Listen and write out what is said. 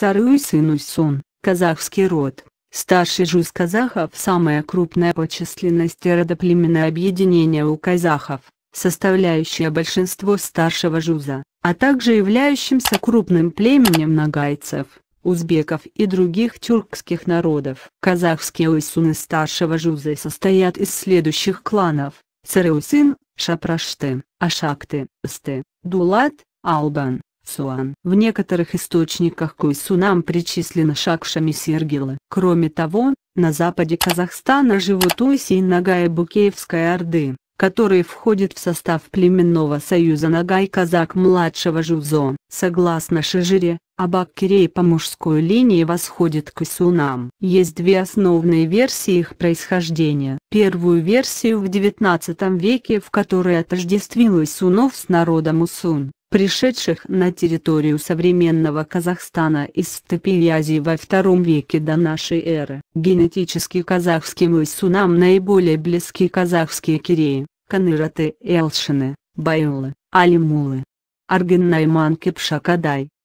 Сарый Сынульсон, казахский род, старший жуз казахов самая крупная по численности родоплеменное объединение у казахов, составляющее большинство старшего жуза, а также являющимся крупным племенем нагайцев, узбеков и других тюркских народов. Казахские уйсуны старшего жуза состоят из следующих кланов – Сарыусин, Шапрашты, Ашакты, Сты, Дулат, Албан, Суан. В некоторых источниках к Уйсунам причислена Шакшами Сергила. Кроме того, на западе Казахстана живут Уйси и Нагая Букеевской Орды, которые входят в состав племенного союза Нагай Казак младшего Жувзо. Согласно Шижире, Абаккирей по мужской линии восходит к Исунам. Есть две основные версии их происхождения. Первую версию в XIX веке, в которой отождествил Исунов с народом Усун пришедших на территорию современного Казахстана из степи Азии во II веке до нашей эры. Генетически казахским исунам наиболее близки казахские киреи, каныраты и элшины, байлы, алимулы. Аргеннайман Кипшакадай,